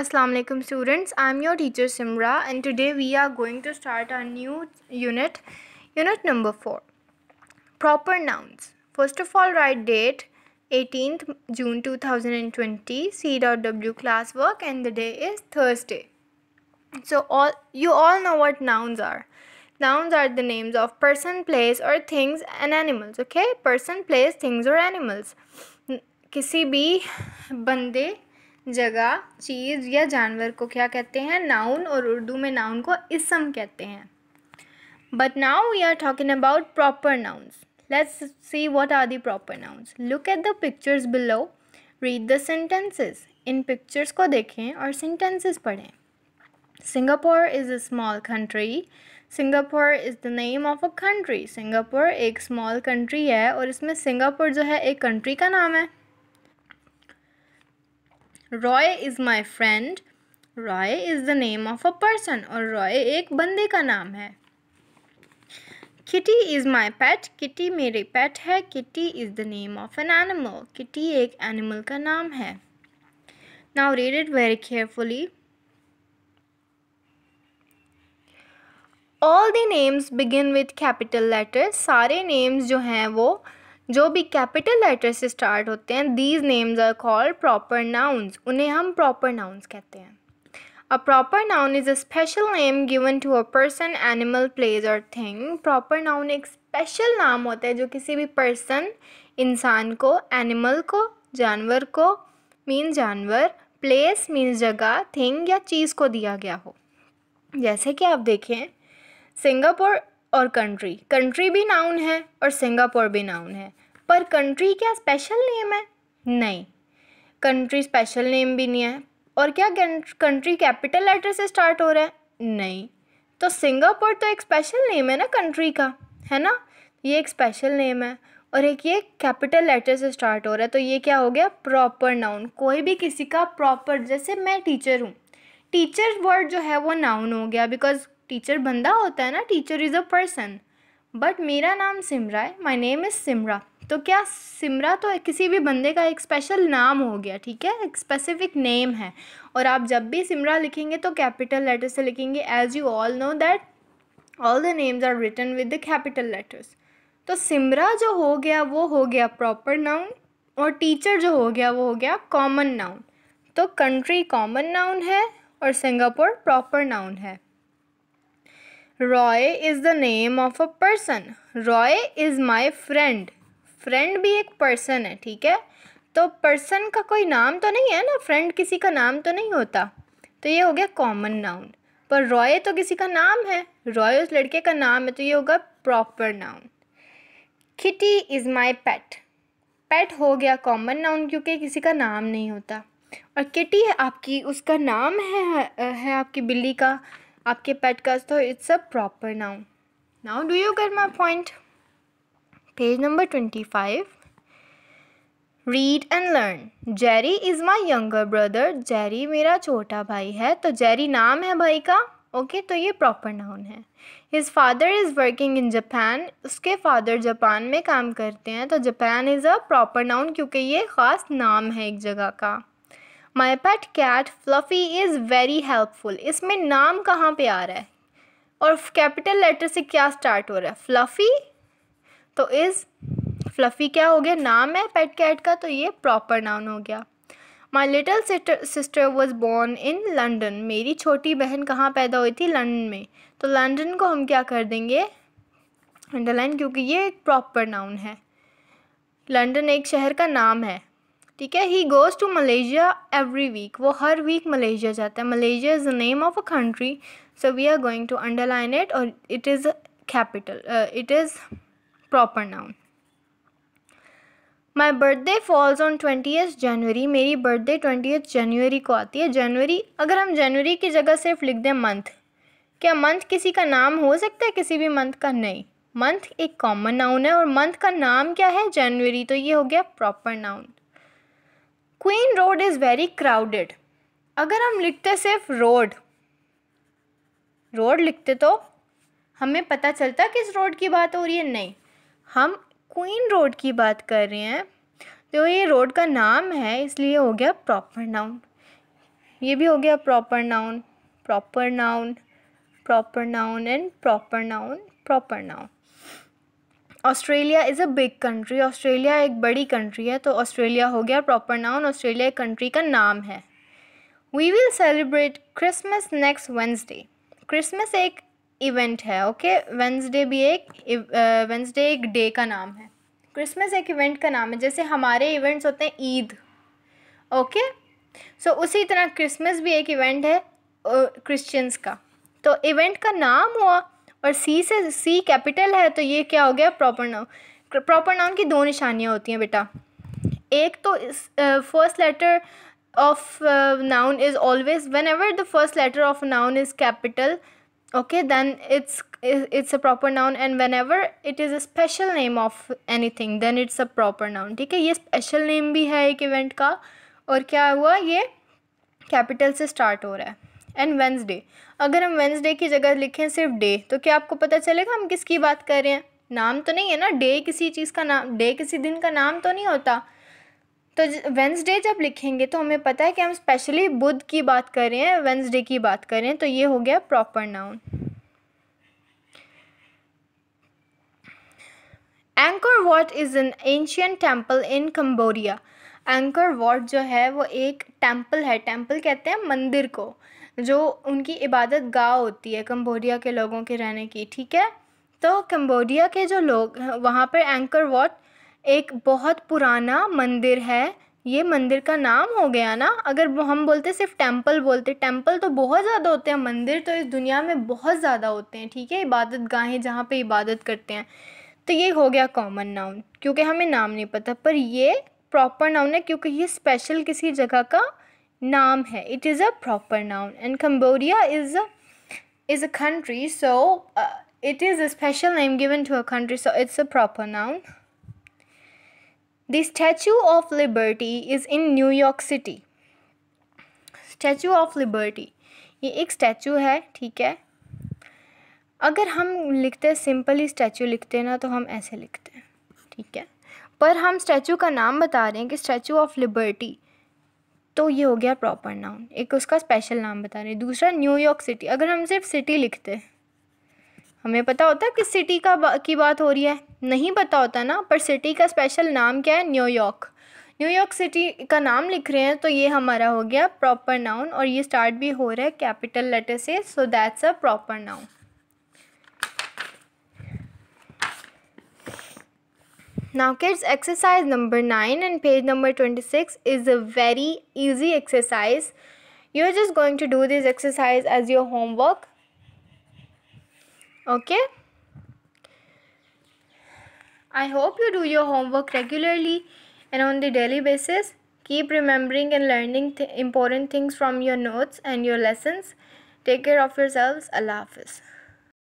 Assalamu alaikum students I am your teacher Simra and today we are going to start our new unit unit number 4 proper nouns first of all write date 18th June 2020 C.W classwork and the day is Thursday so all you all know what nouns are nouns are the names of person place or things and animals okay person place things or animals किसी भी बंदे जगह चीज़ या जानवर को क्या कहते हैं नाउन और उर्दू में नाउन को इसम कहते हैं but now we are talking about proper nouns let's see what are the proper nouns look at the pictures below read the sentences इन पिक्चर्स को देखें और सेंटेंसेस पढ़ें Singapore is a small country Singapore is the name of a country Singapore एक small country है और इसमें Singapore जो है एक कंट्री का नाम है Roy is my friend Roy is the name of a person और रॉय एक बंदे का नाम है Kitty is my pet Kitty मेरे पैट है Kitty is the name of an animal Kitty एक एनिमल का नाम है now read it very carefully all the names begin with capital letters सारे नेम्स जो हैं वो जो भी कैपिटल लेटर से स्टार्ट होते हैं these names are called proper nouns उन्हें हम प्रॉपर नाउन्स कहते हैं a proper noun is a special name given to a person animal place और थिंग प्रॉपर नाउन एक स्पेशल नाम होता है जो किसी भी पर्सन इंसान को एनिमल को जानवर को मीन जानवर प्लेस मीन्स जगह थिंग या चीज़ को दिया गया हो जैसे कि आप देखें सिंगापुर और कंट्री कंट्री भी नाउन है और सिंगापुर भी नाउन है पर कंट्री क्या स्पेशल नेम है नहीं कंट्री स्पेशल नेम भी नहीं है और क्या कंट्री कैपिटल लेटर से स्टार्ट हो रहा है नहीं तो सिंगापुर तो एक स्पेशल नेम है ना कंट्री का है ना ये एक स्पेशल नेम है और एक ये कैपिटल लेटर से स्टार्ट हो रहा है तो ये क्या हो गया प्रॉपर नाउन कोई भी किसी का प्रॉपर जैसे मैं टीचर हूँ टीचर वर्ड जो है वो नाउन हो गया बिकॉज टीचर बंदा होता है ना teacher is a person but मेरा नाम सिमरा है माई नेम इज़ सिमरा तो क्या सिमरा तो किसी भी बंदे का एक स्पेशल नाम हो गया ठीक है एक स्पेसिफिक नेम है और आप जब भी सिमरा लिखेंगे तो कैपिटल लेटर से लिखेंगे as you all know that all the names are written with the capital letters तो सिमरा जो हो गया वो हो गया प्रॉपर नाउन और टीचर जो हो गया वो हो गया कॉमन नाउन तो कंट्री कॉमन नाउन है और सिंगापुर प्रॉपर नाउन है Roy is the name of a person Roy is my friend friend भी एक पर्सन है ठीक है तो पर्सन का कोई नाम तो नहीं है ना फ्रेंड किसी का नाम तो नहीं होता तो ये हो गया कॉमन नाउन पर रॉय तो किसी का नाम है रॉय उस लड़के का नाम है तो ये होगा proper noun Kitty is my pet pet हो गया कॉमन नाउन क्योंकि किसी का नाम नहीं होता और किटी है आपकी उसका नाम है है आपकी बिल्ली का आपके पेट का तो it's a proper noun now do you get my point page number twenty five read and learn Jerry is my younger brother Jerry मेरा छोटा भाई है तो जेरी नाम है भाई का ओके okay, तो ये प्रॉपर नाउन है his father is working in Japan उसके फादर जापान में काम करते हैं तो Japan is a proper noun क्योंकि ये ख़ास नाम है एक जगह का my pet cat Fluffy is very helpful इसमें नाम कहाँ पे आ रहा है और कैपिटल लेटर से क्या स्टार्ट हो रहा है फ्लफ़ी तो इज़ फ्लफ़ी क्या हो गया नाम है पेट कैट का तो ये प्रॉपर नाउन हो गया my little sister was born in London मेरी छोटी बहन कहाँ पैदा हुई थी लंडन में तो लंडन को हम क्या कर देंगे अंडरलाइन क्योंकि ये एक प्रॉपर नाउन है लंडन एक शहर का नाम है ठीक है he goes to Malaysia every week वो हर वीक मलेशिया जाता है Malaysia is the name of a country so we are going to underline it और it is capital it is proper noun my birthday falls on twentieth January मेरी birthday twentieth जनवरी को आती है जनवरी अगर हम जनवरी की जगह सिर्फ लिख दें मंथ क्या मंथ किसी का नाम हो सकता है किसी भी मंथ का नहीं मंथ एक कॉमन नाउन है और मंथ का नाम क्या है जनवरी तो ये हो गया proper noun Queen road is very crowded अगर हम लिखते सिर्फ रोड रोड लिखते तो हमें पता चलता किस रोड की बात हो रही है नहीं हम क्वीन रोड की बात कर रहे हैं तो ये रोड का नाम है इसलिए हो गया प्रॉपर नाउन ये भी हो गया proper noun proper noun proper noun and proper noun proper noun Australia is a big country Australia एक बड़ी कंट्री है तो ऑस्ट्रेलिया हो गया प्रॉपर नाउन ऑस्ट्रेलिया एक कंट्री का नाम है we will celebrate Christmas next Wednesday Christmas एक इवेंट है ओके वेंसडे भी एक वेंसडे uh, एक डे का नाम है क्रिसमस एक इवेंट का नाम है जैसे हमारे इवेंट्स होते हैं ईद ओके सो उसी तरह क्रिसमस भी एक इवेंट है क्रिश्चियंस uh, का तो इवेंट का नाम हुआ और सी से सी कैपिटल है तो ये क्या हो गया प्रॉपर नाउन प्रॉपर नाउन की दो निशानियाँ होती हैं बेटा एक तो first letter of noun is always whenever the first letter of noun is capital okay it's it's a proper noun and whenever it is a special name of anything then it's a proper noun ठीक है ये special name भी है एक event का और क्या हुआ ये कैपिटल से स्टार्ट हो रहा है एंड वेंसडे अगर हम वेंसडे की जगह लिखें सिर्फ डे तो क्या आपको पता चलेगा हम किसकी बात कर रहे हैं नाम तो नहीं है ना डे किसी चीज़ का नाम डे किसी दिन का नाम तो नहीं होता तो वेंसडे जब लिखेंगे तो हमें पता है कि हम स्पेशली बुध की बात कर रहे हैं वेंसडे की बात कर रहे हैं तो ये हो गया proper noun Angkor Wat is an ancient temple in Cambodia Angkor Wat जो है वो एक टेम्पल है टेम्पल कहते हैं मंदिर को जो उनकी इबादत गाह होती है कम्बोडिया के लोगों के रहने की ठीक है तो कम्बोडिया के जो लोग वहाँ पर एंकर वॉट एक बहुत पुराना मंदिर है ये मंदिर का नाम हो गया ना अगर हम बोलते सिर्फ टेम्पल बोलते टेम्पल तो बहुत ज़्यादा होते हैं मंदिर तो इस दुनिया में बहुत ज़्यादा होते हैं ठीक है इबादत गाहें जहाँ पे इबादत करते हैं तो ये हो गया कॉमन नाउन क्योंकि हमें नाम नहीं पता पर ये प्रॉपर नाउन है क्योंकि ये स्पेशल किसी जगह का नाम है it is a proper noun and Cambodia is is a country so it is a special name given to a country so it's a proper noun the Statue of Liberty is in New York City Statue of Liberty ये एक statue है ठीक है अगर हम लिखते हैं simply statue लिखते ना तो हम ऐसे लिखते हैं ठीक है पर हम स्टैचू का नाम बता रहे हैं कि स्टैचू ऑफ लिबर्टी तो ये हो गया प्रॉपर नाउन एक उसका स्पेशल नाम बता रहे हैं दूसरा न्यूयॉर्क सिटी अगर हम सिर्फ सिटी लिखते हैं हमें पता होता है किस सिटी का बा, की बात हो रही है नहीं पता होता ना पर सिटी का स्पेशल नाम क्या है न्यूयॉर्क न्यूयॉर्क सिटी का नाम लिख रहे हैं तो ये हमारा हो गया प्रॉपर नाउन और ये स्टार्ट भी हो रहा है कैपिटल लेटर से so that's a proper noun Now kids exercise number 9 and page number 26 is a very easy exercise. You're just going to do this exercise as your homework. Okay. I hope you do your homework regularly and on the daily basis. Keep remembering and learning th important things from your notes and your lessons. Take care of yourselves. Allah Hafiz.